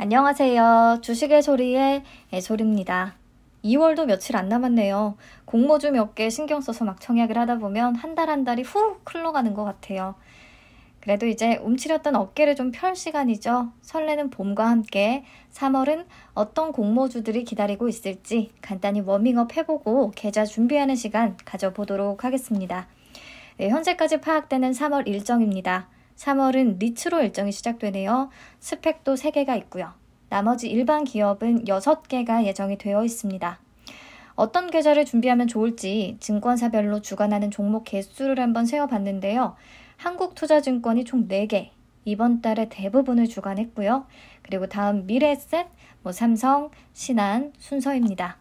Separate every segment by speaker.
Speaker 1: 안녕하세요. 주식의 소리의 애리입니다 2월도 며칠 안 남았네요. 공모주 몇 개 신경 써서 막 청약을 하다 보면 한 달 한 달이 훅 흘러가는 것 같아요. 그래도 이제 움츠렸던 어깨를 좀 펼 시간이죠. 설레는 봄과 함께 3월은 어떤 공모주들이 기다리고 있을지 간단히 워밍업 해보고 계좌 준비하는 시간 가져보도록 하겠습니다. 네, 현재까지 파악되는 3월 일정입니다. 3월은 리츠로 일정이 시작되네요. 스펙도 3개가 있고요. 나머지 일반 기업은 6개가 예정이 되어 있습니다. 어떤 계좌를 준비하면 좋을지 증권사별로 주관하는 종목 개수를 한번 세어봤는데요. 한국투자증권이 총 4개, 이번 달에 대부분을 주관했고요. 그리고 다음 미래셋, 뭐 삼성, 신한 순서입니다.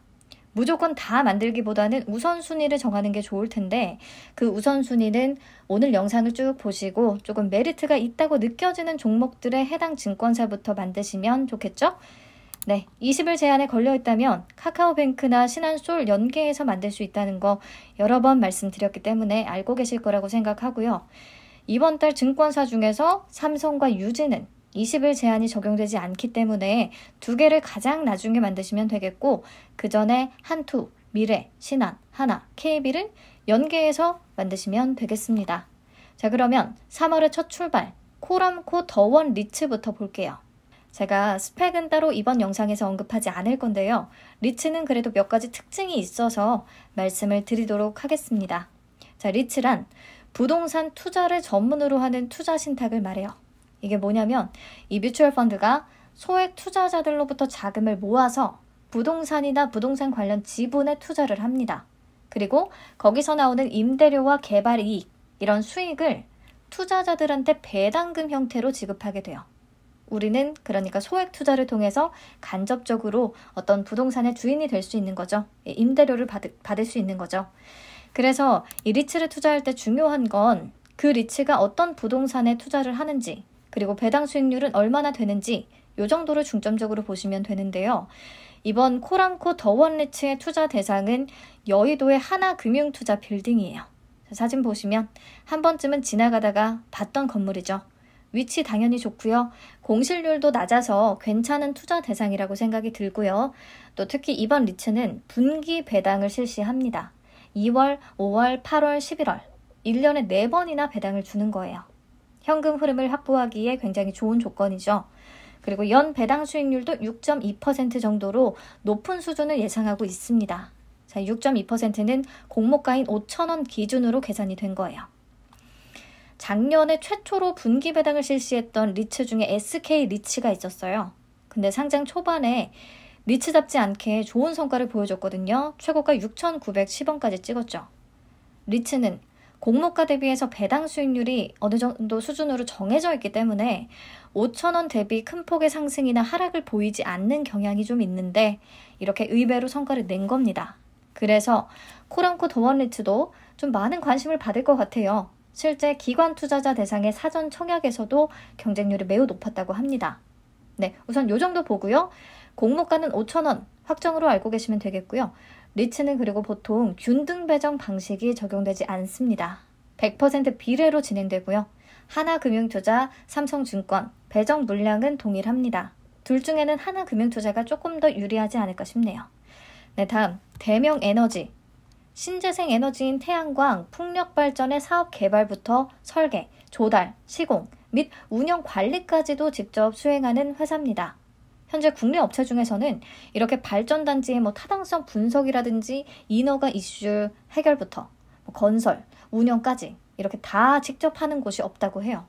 Speaker 1: 무조건 다 만들기보다는 우선순위를 정하는 게 좋을 텐데 그 우선순위는 오늘 영상을 쭉 보시고 조금 메리트가 있다고 느껴지는 종목들의 해당 증권사부터 만드시면 좋겠죠? 네, 20일 제한에 걸려 있다면 카카오뱅크나 신한솔 연계해서 만들 수 있다는 거 여러 번 말씀드렸기 때문에 알고 계실 거라고 생각하고요. 이번 달 증권사 중에서 삼성과 유진은 20일 제한이 적용되지 않기 때문에 두 개를 가장 나중에 만드시면 되겠고 그 전에 한투, 미래, 신한, 하나, KB를 연계해서 만드시면 되겠습니다. 자 그러면 3월의 첫 출발 코람코 더원 리츠부터 볼게요. 제가 스펙은 따로 이번 영상에서 언급하지 않을 건데요. 리츠는 그래도 몇 가지 특징이 있어서 말씀을 드리도록 하겠습니다. 자, 리츠란 부동산 투자를 전문으로 하는 투자 신탁을 말해요. 이게 뭐냐면 이 뮤추얼 펀드가 소액 투자자들로부터 자금을 모아서 부동산이나 부동산 관련 지분에 투자를 합니다. 그리고 거기서 나오는 임대료와 개발 이익 이런 수익을 투자자들한테 배당금 형태로 지급하게 돼요. 우리는 그러니까 소액 투자를 통해서 간접적으로 어떤 부동산의 주인이 될 수 있는 거죠. 예, 임대료를 받을, 받을 수 있는 거죠. 그래서 이 리츠를 투자할 때 중요한 건 그 리츠가 어떤 부동산에 투자를 하는지, 그리고 배당 수익률은 얼마나 되는지 요 정도를 중점적으로 보시면 되는데요. 이번 코람코 더원리츠의 투자 대상은 여의도의 하나금융투자 빌딩이에요. 사진 보시면 한 번쯤은 지나가다가 봤던 건물이죠. 위치 당연히 좋고요. 공실률도 낮아서 괜찮은 투자 대상이라고 생각이 들고요. 또 특히 이번 리츠는 분기 배당을 실시합니다. 2월, 5월, 8월, 11월 1년에 4번이나 배당을 주는 거예요. 현금 흐름을 확보하기에 굉장히 좋은 조건이죠. 그리고 연 배당 수익률도 6.2% 정도로 높은 수준을 예상하고 있습니다. 자, 6.2%는 공모가인 5천원 기준으로 계산이 된 거예요. 작년에 최초로 분기 배당을 실시했던 리츠 중에 SK 리츠가 있었어요. 근데 상장 초반에 리츠답지 않게 좋은 성과를 보여줬거든요. 최고가 6,910원까지 찍었죠. 리츠는 공모가 대비해서 배당 수익률이 어느 정도 수준으로 정해져 있기 때문에 5천원 대비 큰 폭의 상승이나 하락을 보이지 않는 경향이 좀 있는데 이렇게 의외로 성과를 낸 겁니다. 그래서 코랑코 도원리츠도 좀 많은 관심을 받을 것 같아요. 실제 기관 투자자 대상의 사전 청약에서도 경쟁률이 매우 높았다고 합니다. 네, 우선 요 정도 보고요. 공모가는 5천원 확정으로 알고 계시면 되겠고요. 리츠는 그리고 보통 균등 배정 방식이 적용되지 않습니다. 100% 비례로 진행되고요. 하나금융투자, 삼성증권, 배정 물량은 동일합니다. 둘 중에는 하나금융투자가 조금 더 유리하지 않을까 싶네요. 네, 다음 대명 에너지. 신재생 에너지인 태양광, 풍력 발전의 사업 개발부터 설계, 조달, 시공 및 운영 관리까지도 직접 수행하는 회사입니다. 현재 국내 업체 중에서는 이렇게 발전단지의 뭐 타당성 분석이라든지 인허가 이슈 해결부터 뭐 건설, 운영까지 이렇게 다 직접 하는 곳이 없다고 해요.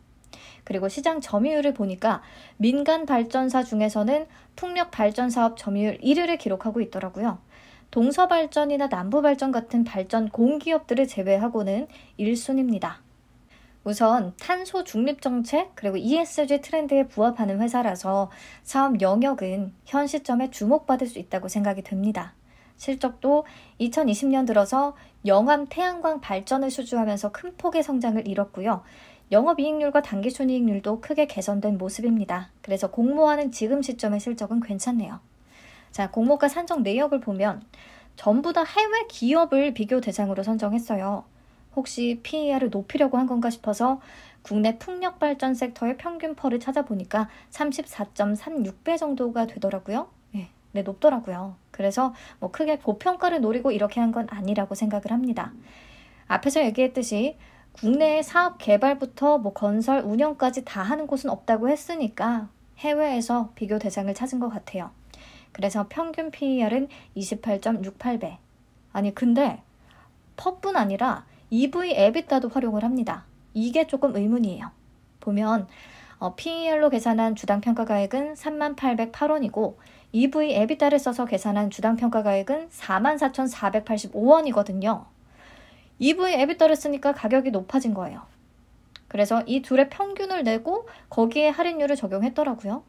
Speaker 1: 그리고 시장 점유율을 보니까 민간 발전사 중에서는 풍력 발전 사업 점유율 1위를 기록하고 있더라고요. 동서발전이나 남부발전 같은 발전 공기업들을 제외하고는 1순입니다. 위 우선 탄소 중립 정책 그리고 ESG 트렌드에 부합하는 회사라서 사업 영역은 현 시점에 주목받을 수 있다고 생각이 듭니다 실적도 2020년 들어서 영암 태양광 발전을 수주하면서 큰 폭의 성장을 이뤘고요. 영업이익률과 단기순이익률도 크게 개선된 모습입니다. 그래서 공모하는 지금 시점의 실적은 괜찮네요. 자, 공모가 산정 내역을 보면 전부 다 해외 기업을 비교 대상으로 선정했어요. 혹시 PER을 높이려고 한 건가 싶어서 국내 풍력 발전 섹터의 평균 펄을 찾아보니까 34.36배 정도가 되더라고요. 네, 네 높더라고요. 그래서 뭐 크게 고평가를 노리고 이렇게 한 건 아니라고 생각을 합니다. 앞에서 얘기했듯이 국내의 사업 개발부터 뭐 건설 운영까지 다 하는 곳은 없다고 했으니까 해외에서 비교 대상을 찾은 것 같아요. 그래서 평균 PER은 28.68배. 아니 근데 펍뿐 아니라 EV 에비타도 활용을 합니다. 이게 조금 의문이에요. 보면 어, PER로 계산한 주당 평가가액은 38,808원이고 EV 에비타를 써서 계산한 주당 평가가액은 44,485원이거든요. EV 에비타를 쓰니까 가격이 높아진 거예요. 그래서 이 둘의 평균을 내고 거기에 할인율을 적용했더라고요.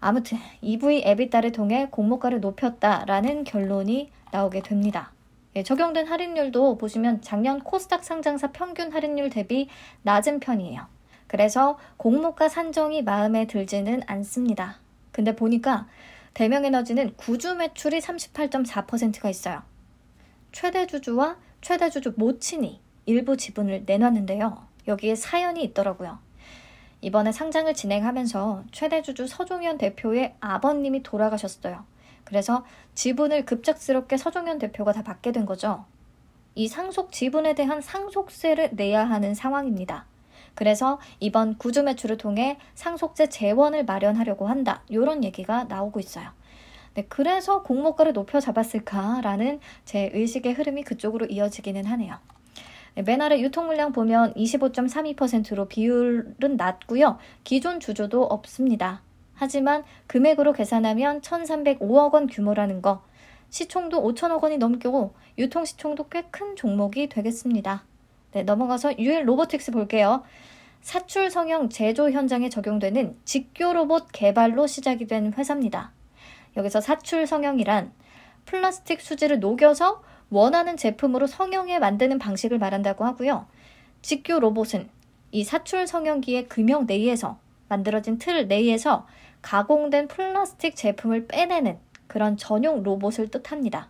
Speaker 1: 아무튼 EV 에비타를 통해 공모가를 높였다라는 결론이 나오게 됩니다. 예, 적용된 할인율도 보시면 작년 코스닥 상장사 평균 할인율 대비 낮은 편이에요. 그래서 공모가 산정이 마음에 들지는 않습니다. 근데 보니까 대명에너지는 구주 매출이 38.4%가 있어요. 최대 주주와 최대 주주 모친이 일부 지분을 내놨는데요. 여기에 사연이 있더라고요. 이번에 상장을 진행하면서 최대 주주 서종현 대표의 아버님이 돌아가셨어요. 그래서 지분을 급작스럽게 서종현 대표가 다 받게 된 거죠. 이 상속 지분에 대한 상속세를 내야 하는 상황입니다. 그래서 이번 구조 매출을 통해 상속세 재원을 마련하려고 한다. 이런 얘기가 나오고 있어요. 네, 그래서 공모가를 높여 잡았을까라는 제 의식의 흐름이 그쪽으로 이어지기는 하네요. 네, 맨 아래 유통 물량 보면 25.32%로 비율은 낮고요. 기존 주조도 없습니다. 하지만 금액으로 계산하면 1,305억 원 규모라는 거, 시총도 5천억 원이 넘고 유통 시총도 꽤 큰 종목이 되겠습니다. 네, 넘어가서 유일 로보틱스 볼게요. 사출 성형 제조 현장에 적용되는 직교 로봇 개발로 시작이 된 회사입니다. 여기서 사출 성형이란 플라스틱 수지를 녹여서 원하는 제품으로 성형해 만드는 방식을 말한다고 하고요. 직교 로봇은 이 사출 성형기의 금형 내에서 만들어진 틀 내에서 가공된 플라스틱 제품을 빼내는 그런 전용 로봇을 뜻합니다.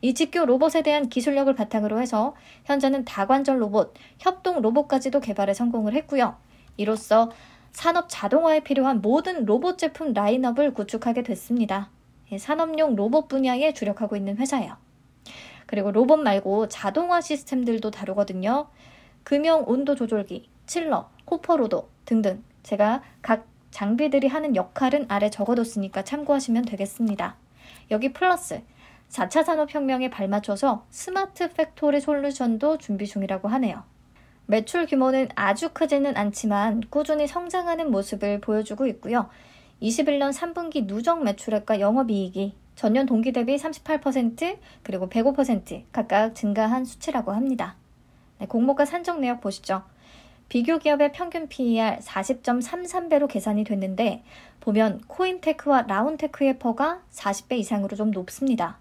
Speaker 1: 이 직교 로봇에 대한 기술력을 바탕으로 해서 현재는 다관절 로봇, 협동 로봇까지도 개발에 성공을 했고요. 이로써 산업 자동화에 필요한 모든 로봇 제품 라인업을 구축하게 됐습니다. 예, 산업용 로봇 분야에 주력하고 있는 회사예요. 그리고 로봇 말고 자동화 시스템들도 다루거든요. 금형 온도 조절기, 칠러, 코퍼로도 등등 제가 각 장비들이 하는 역할은 아래 적어뒀으니까 참고하시면 되겠습니다. 여기 플러스 4차 산업혁명에 발맞춰서 스마트 팩토리 솔루션도 준비 중이라고 하네요. 매출 규모는 아주 크지는 않지만 꾸준히 성장하는 모습을 보여주고 있고요. 21년 3분기 누적 매출액과 영업이익이 전년 동기 대비 38% 그리고 105% 각각 증가한 수치라고 합니다. 네, 공모가 산정 내역 보시죠. 비교 기업의 평균 PER 40.33배로 계산이 됐는데 보면 코인테크와 라운테크의 퍼가 40배 이상으로 좀 높습니다.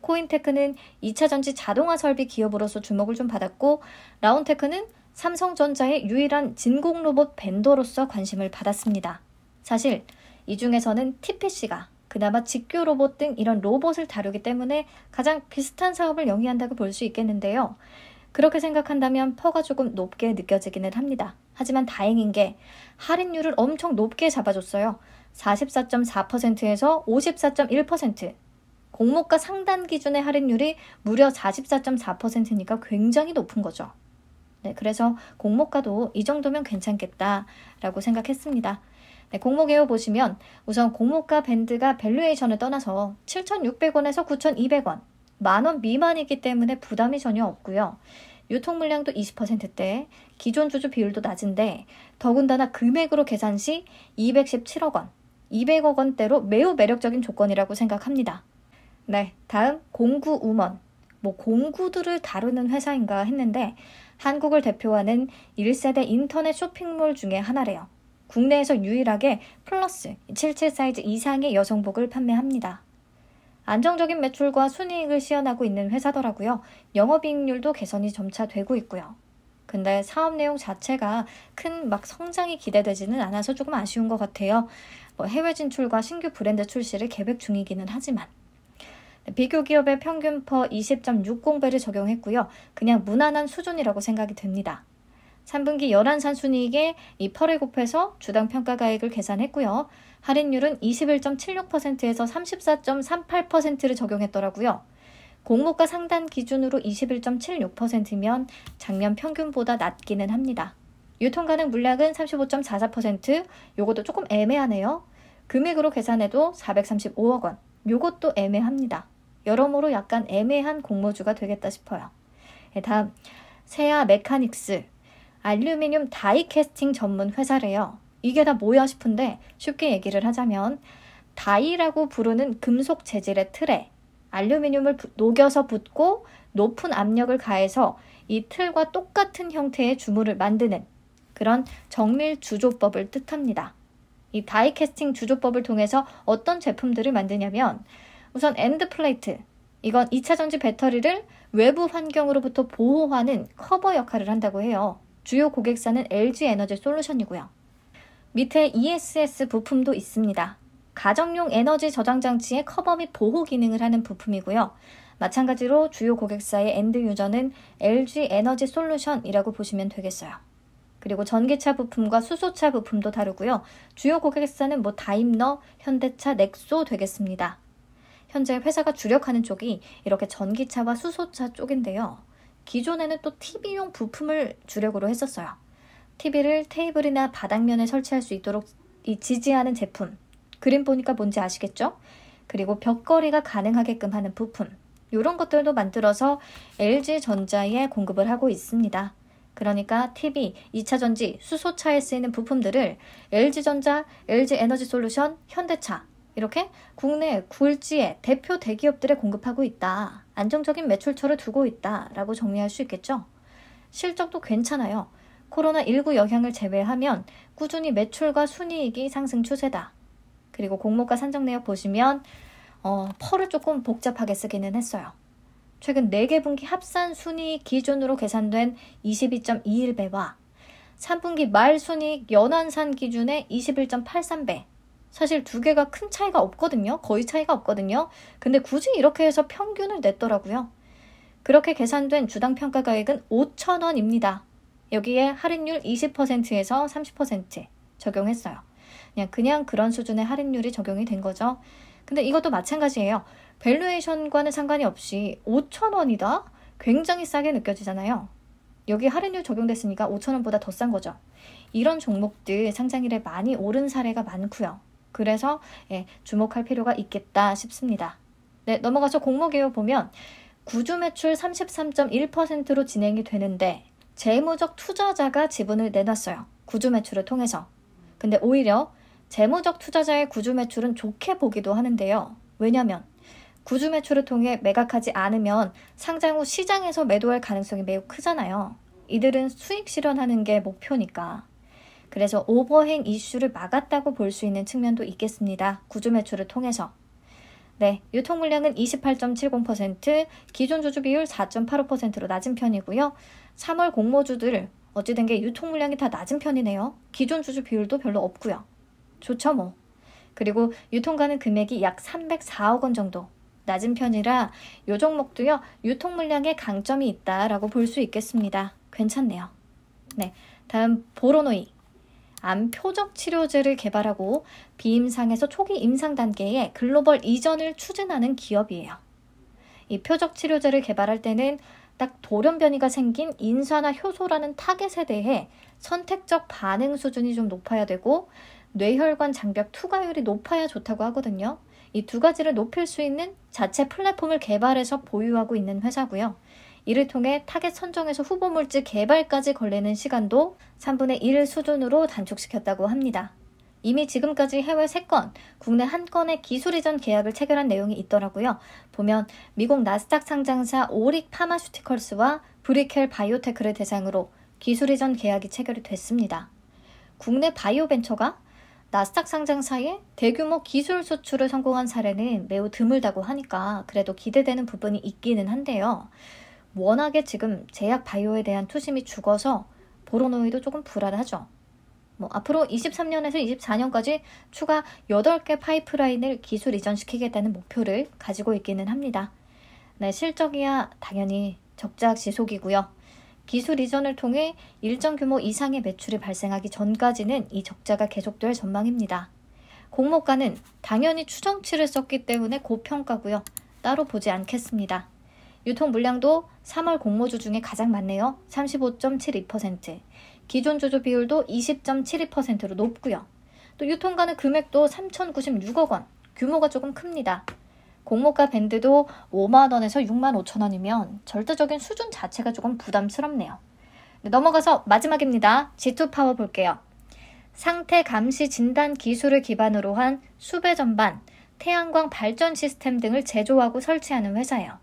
Speaker 1: 코인테크는 2차 전지 자동화 설비 기업으로서 주목을 좀 받았고 라운테크는 삼성전자의 유일한 진공 로봇 벤더로서 관심을 받았습니다. 사실 이 중에서는 TPC가 그나마 직교 로봇 등 이런 로봇을 다루기 때문에 가장 비슷한 사업을 영위한다고 볼 수 있겠는데요. 그렇게 생각한다면 퍼가 조금 높게 느껴지기는 합니다. 하지만 다행인 게 할인율을 엄청 높게 잡아줬어요. 44.4%에서 54.1%. 공모가 상단 기준의 할인율이 무려 44.4%니까 굉장히 높은 거죠. 네, 그래서 공모가도 이 정도면 괜찮겠다라고 생각했습니다. 네, 공모개요 보시면 우선 공모가 밴드가 밸류에이션을 떠나서 7,600원에서 9,200원, 만원 미만이기 때문에 부담이 전혀 없고요. 유통 물량도 20%대, 기존 주주 비율도 낮은데 더군다나 금액으로 계산 시 217억 원, 200억 원대로 매우 매력적인 조건이라고 생각합니다. 네, 다음 공구 우먼. 뭐 공구들을 다루는 회사인가 했는데 한국을 대표하는 1세대 인터넷 쇼핑몰 중에 하나래요. 국내에서 유일하게 플러스 77 사이즈 이상의 여성복을 판매합니다. 안정적인 매출과 순이익을 시현하고 있는 회사더라고요. 영업이익률도 개선이 점차 되고 있고요. 근데 사업 내용 자체가 큰 막 성장이 기대되지는 않아서 조금 아쉬운 것 같아요. 뭐 해외 진출과 신규 브랜드 출시를 계획 중이기는 하지만. 네, 비교 기업의 평균 퍼 20.60배를 적용했고요. 그냥 무난한 수준이라고 생각이 듭니다. 3분기 1 1산 순이익에 이펄회 곱해서 주당 평가가액을 계산했고요. 할인율은 21.76%에서 34.38%를 적용했더라고요. 공모가 상단 기준으로 21.76%면 작년 평균보다 낮기는 합니다. 유통가능 물량은 35.44%, 요것도 조금 애매하네요. 금액으로 계산해도 435억 원, 요것도 애매합니다. 여러모로 약간 애매한 공모주가 되겠다 싶어요. 네, 다음, 세아 메카닉스 알루미늄 다이캐스팅 전문 회사래요. 이게 다 뭐야 싶은데 쉽게 얘기를 하자면 다이라고 부르는 금속 재질의 틀에 알루미늄을 녹여서 붓고 높은 압력을 가해서 이 틀과 똑같은 형태의 주물을 만드는 그런 정밀 주조법을 뜻합니다. 이 다이캐스팅 주조법을 통해서 어떤 제품들을 만드냐면 우선 엔드 플레이트. 이건 2차 전지 배터리를 외부 환경으로부터 보호하는 커버 역할을 한다고 해요. 주요 고객사는 LG 에너지 솔루션이고요. 밑에 ESS 부품도 있습니다. 가정용 에너지 저장 장치의 커버 및 보호 기능을 하는 부품이고요. 마찬가지로 주요 고객사의 엔드 유저는 LG 에너지 솔루션이라고 보시면 되겠어요. 그리고 전기차 부품과 수소차 부품도 다르고요. 주요 고객사는 뭐 다임너, 현대차, 넥소 되겠습니다. 현재 회사가 주력하는 쪽이 이렇게 전기차와 수소차 쪽인데요. 기존에는 또 TV용 부품을 주력으로 했었어요. TV를 테이블이나 바닥면에 설치할 수 있도록 이 지지하는 제품. 그림 보니까 뭔지 아시겠죠? 그리고 벽걸이가 가능하게끔 하는 부품. 이런 것들도 만들어서 LG 전자에 공급을 하고 있습니다. 그러니까 TV, 2차 전지, 수소차에 쓰이는 부품들을 LG전자, LG에너지솔루션, 현대차 이렇게 국내 굴지의 대표 대기업들에 공급하고 있다. 안정적인 매출처를 두고 있다라고 정리할 수 있겠죠. 실적도 괜찮아요. 코로나19 영향을 제외하면 꾸준히 매출과 순이익이 상승 추세다. 그리고 공모가 산정 내역 보시면 어, 펄을 조금 복잡하게 쓰기는 했어요. 최근 4개 분기 합산 순이익 기준으로 계산된 22.21배와 3분기 말 순이익 연환산 기준의 21.83배 사실 두 개가 큰 차이가 없거든요. 거의 차이가 없거든요. 근데 굳이 이렇게 해서 평균을 냈더라고요. 그렇게 계산된 주당 평가 가액은 5,000원입니다. 여기에 할인율 20%에서 30% 적용했어요. 그냥, 그냥 그런 수준의 할인율이 적용이 된 거죠. 근데 이것도 마찬가지예요. 밸류에이션과는 상관이 없이 5,000원이다? 굉장히 싸게 느껴지잖아요. 여기 할인율 적용됐으니까 5,000원보다 더 싼 거죠. 이런 종목들 상장일에 많이 오른 사례가 많고요. 그래서 예, 주목할 필요가 있겠다 싶습니다. 네, 넘어가서 공모개요 보면 구주 매출 33.1%로 진행이 되는데 재무적 투자자가 지분을 내놨어요. 구주 매출을 통해서. 근데 오히려 재무적 투자자의 구주 매출은 좋게 보기도 하는데요. 왜냐면 구주 매출을 통해 매각하지 않으면 상장 후 시장에서 매도할 가능성이 매우 크잖아요. 이들은 수익 실현하는 게 목표니까. 그래서 오버행 이슈를 막았다고 볼 수 있는 측면도 있겠습니다. 구조 매출을 통해서. 네, 유통 물량은 28.70%, 기존 주주 비율 4.85%로 낮은 편이고요. 3월 공모주들 어찌된 게 유통 물량이 다 낮은 편이네요. 기존 주주 비율도 별로 없고요. 좋죠 뭐. 그리고 유통가는 금액이 약 304억 원 정도. 낮은 편이라 요 종목도요. 유통 물량에 강점이 있다라고 볼 수 있겠습니다. 괜찮네요. 네, 다음 보로노이 암 표적 치료제를 개발하고 비임상에서 초기 임상 단계에 글로벌 이전을 추진하는 기업이에요. 이 표적 치료제를 개발할 때는 딱 돌연변이가 생긴 인사나 효소라는 타겟에 대해 선택적 반응 수준이 좀 높아야 되고 뇌혈관 장벽 투과율이 높아야 좋다고 하거든요. 이 두 가지를 높일 수 있는 자체 플랫폼을 개발해서 보유하고 있는 회사고요. 이를 통해 타겟 선정에서 후보 물질 개발까지 걸리는 시간도 3분의 1 수준으로 단축시켰다고 합니다. 이미 지금까지 해외 3건, 국내 1건의 기술 이전 계약을 체결한 내용이 있더라고요. 보면 미국 나스닥 상장사 오릭 파마슈티컬스와 브리켈 바이오테크를 대상으로 기술 이전 계약이 체결이 됐습니다. 국내 바이오 벤처가 나스닥 상장사에 대규모 기술 수출을 성공한 사례는 매우 드물다고 하니까 그래도 기대되는 부분이 있기는 한데요. 워낙에 지금 제약 바이오에 대한 투심이 죽어서 보로노이도 조금 불안하죠. 뭐 앞으로 23년에서 24년까지 추가 8개 파이프라인을 기술 이전시키겠다는 목표를 가지고 있기는 합니다. 네, 실적이야 당연히 적자 지속이고요. 기술 이전을 통해 일정 규모 이상의 매출이 발생하기 전까지는 이 적자가 계속될 전망입니다. 공모가는 당연히 추정치를 썼기 때문에 고평가고요. 따로 보지 않겠습니다. 유통 물량도 3월 공모주 중에 가장 많네요. 35.72%. 기존 주주 비율도 20.72%로 높고요. 또 유통가는 금액도 3,096억 원. 규모가 조금 큽니다. 공모가 밴드도 5만 원에서 6만 5천 원이면 절대적인 수준 자체가 조금 부담스럽네요. 네, 넘어가서 마지막입니다. G2 파워 볼게요. 상태 감시 진단 기술을 기반으로 한 수배 전반, 태양광 발전 시스템 등을 제조하고 설치하는 회사예요.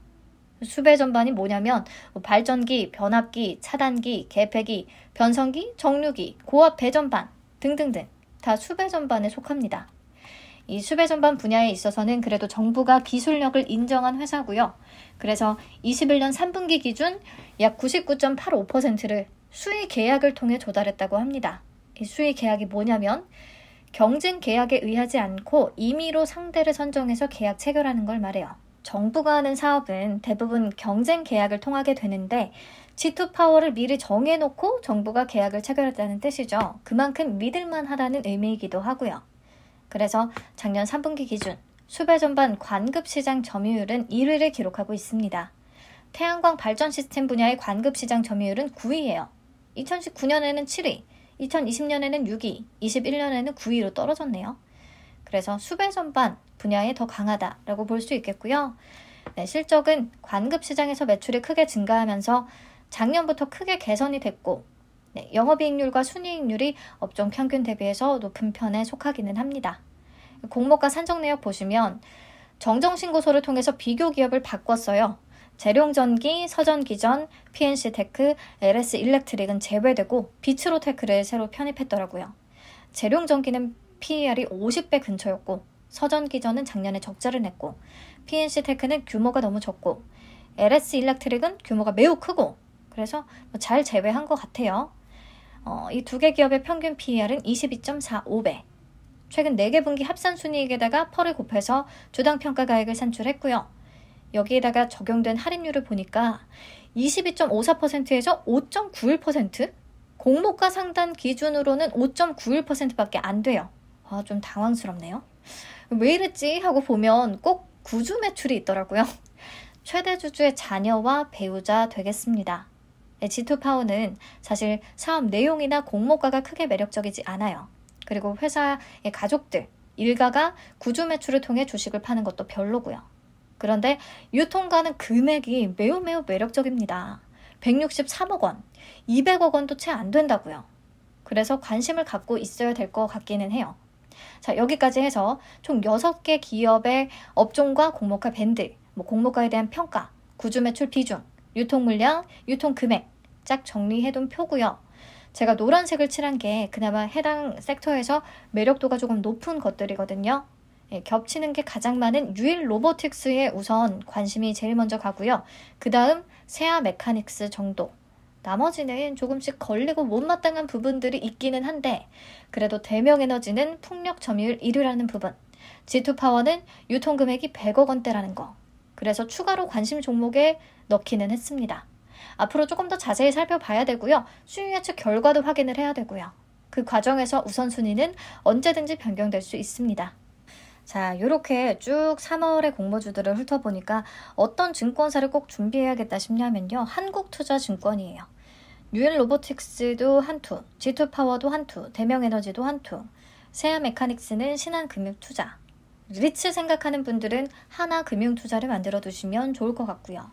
Speaker 1: 수배 전반이 뭐냐면 뭐 발전기, 변압기, 차단기, 개폐기, 변성기, 정류기, 고압 배전반 등등등 다 수배 전반에 속합니다. 이 수배 전반 분야에 있어서는 그래도 정부가 기술력을 인정한 회사고요. 그래서 21년 3분기 기준 약 99.85%를 수의 계약을 통해 조달했다고 합니다. 이 수의 계약이 뭐냐면 경쟁 계약에 의하지 않고 임의로 상대를 선정해서 계약 체결하는 걸 말해요. 정부가 하는 사업은 대부분 경쟁 계약을 통하게 되는데 G2 파워를 미리 정해놓고 정부가 계약을 체결했다는 뜻이죠. 그만큼 믿을만 하다는 의미이기도 하고요. 그래서 작년 3분기 기준 수배 전반 관급 시장 점유율은 1위를 기록하고 있습니다. 태양광 발전 시스템 분야의 관급 시장 점유율은 9위예요. 2019년에는 7위, 2020년에는 6위, 21년에는 9위로 떨어졌네요. 그래서 수배 전반 분야에 더 강하다라고 볼 수 있겠고요. 네, 실적은 관급 시장에서 매출이 크게 증가하면서 작년부터 크게 개선이 됐고 네, 영업이익률과 순이익률이 업종 평균 대비해서 높은 편에 속하기는 합니다. 공모가 산정 내역 보시면 정정신고서를 통해서 비교 기업을 바꿨어요. 재룡전기, 서전기전, PNC테크, LS일렉트릭은 제외되고 비츠로테크를 새로 편입했더라고요. 재룡전기는 PER이 50배 근처였고 서전 기전은 작년에 적자를 냈고 PNC 테크는 규모가 너무 적고 LS e 일렉트릭은 규모가 매우 크고 그래서 뭐 잘 제외한 것 같아요. 어, 이두 개 기업의 평균 PER은 22.45배. 최근 네 개 분기 합산 순이익에다가 펄을 곱해서 주당 평가 가액을 산출했고요. 여기에다가 적용된 할인율을 보니까 22.54%에서 5.91%? 공모가 상단 기준으로는 5.91%밖에 안 돼요. 아, 좀 당황스럽네요. 왜 이랬지? 하고 보면 꼭 구주 매출이 있더라고요. 최대 주주의 자녀와 배우자 되겠습니다. 지2파워는 사실 사업 내용이나 공모가가 크게 매력적이지 않아요. 그리고 회사의 가족들, 일가가 구주 매출을 통해 주식을 파는 것도 별로고요. 그런데 유통가는 금액이 매우 매우 매력적입니다. 163억 원, 200억 원도 채 안 된다고요. 그래서 관심을 갖고 있어야 될 것 같기는 해요. 자, 여기까지 해서 총 6개 기업의 업종과 공모가 밴드, 뭐 공모가에 대한 평가, 구주 매출 비중, 유통 물량, 유통 금액 쫙 정리해둔 표고요. 제가 노란색을 칠한 게 그나마 해당 섹터에서 매력도가 조금 높은 것들이거든요. 예, 겹치는 게 가장 많은 유일 로보틱스에 우선 관심이 제일 먼저 가고요. 그 다음 세아 메카닉스 정도, 나머지는 조금씩 걸리고 못마땅한 부분들이 있기는 한데 그래도 대명 에너지는 풍력 점유율 1위라는 부분, G2 파워는 유통 금액이 100억 원대라는 거. 그래서 추가로 관심 종목에 넣기는 했습니다. 앞으로 조금 더 자세히 살펴봐야 되고요. 수요 예측 결과도 확인을 해야 되고요. 그 과정에서 우선순위는 언제든지 변경될 수 있습니다. 자, 이렇게 쭉 3월의 공모주들을 훑어보니까 어떤 증권사를 꼭 준비해야겠다 싶냐면요. 한국투자증권이에요. 뉴엘 로보틱스도 한투, G2 파워도 한투, 대명 에너지도 한투, 세아 메카닉스는 신한 금융 투자. 리츠 생각하는 분들은 하나 금융 투자를 만들어 두시면 좋을 것 같고요.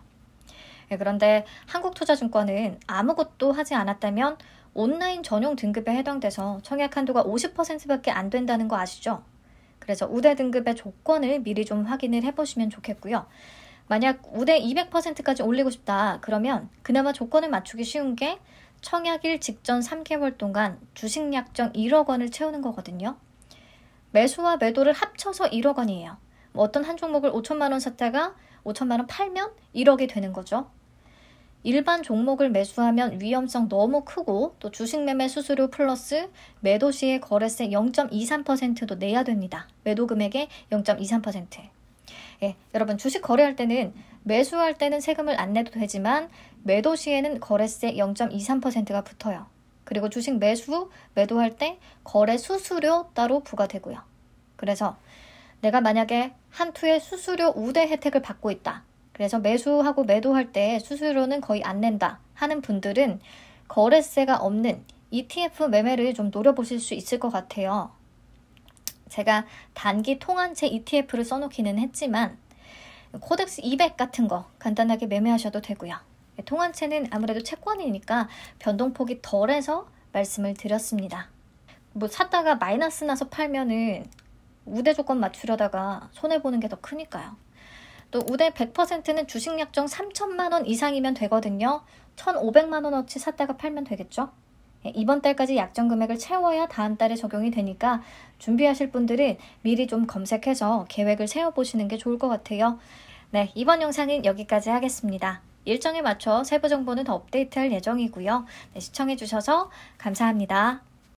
Speaker 1: 예, 그런데 한국투자증권은 아무것도 하지 않았다면 온라인 전용 등급에 해당돼서 청약 한도가 50%밖에 안 된다는 거 아시죠? 그래서 우대 등급의 조건을 미리 좀 확인을 해보시면 좋겠고요. 만약 우대 200%까지 올리고 싶다. 그러면 그나마 조건을 맞추기 쉬운 게 청약일 직전 3개월 동안 주식 약정 1억 원을 채우는 거거든요. 매수와 매도를 합쳐서 1억 원이에요. 뭐 어떤 한 종목을 5천만 원 샀다가 5천만 원 팔면 1억이 되는 거죠. 일반 종목을 매수하면 위험성 너무 크고 또 주식 매매 수수료 플러스 매도 시에 거래세 0.23%도 내야 됩니다. 매도 금액의 0.23%. 예, 여러분 주식 거래할 때는 매수할 때는 세금을 안 내도 되지만 매도 시에는 거래세 0.23%가 붙어요. 그리고 주식 매수, 매도할 때 거래 수수료 따로 부과되고요. 그래서 내가 만약에 한 투의 수수료 우대 혜택을 받고 있다. 그래서 매수하고 매도할 때 수수료는 거의 안 낸다 하는 분들은 거래세가 없는 ETF 매매를 좀 노려보실 수 있을 것 같아요. 제가 단기 통한채 ETF를 써놓기는 했지만 코덱스 200 같은 거 간단하게 매매하셔도 되고요. 예, 통한채는 아무래도 채권이니까 변동폭이 덜해서 말씀을 드렸습니다. 뭐 샀다가 마이너스 나서 팔면은 우대 조건 맞추려다가 손해보는 게 더 크니까요. 또 우대 100%는 주식 약정 3천만 원 이상이면 되거든요. 1,500만 원어치 샀다가 팔면 되겠죠? 예, 이번 달까지 약정 금액을 채워야 다음 달에 적용이 되니까 준비하실 분들은 미리 좀 검색해서 계획을 세워보시는 게 좋을 것 같아요. 네, 이번 영상은 여기까지 하겠습니다. 일정에 맞춰 세부 정보는 더 업데이트할 예정이고요. 네, 시청해주셔서 감사합니다.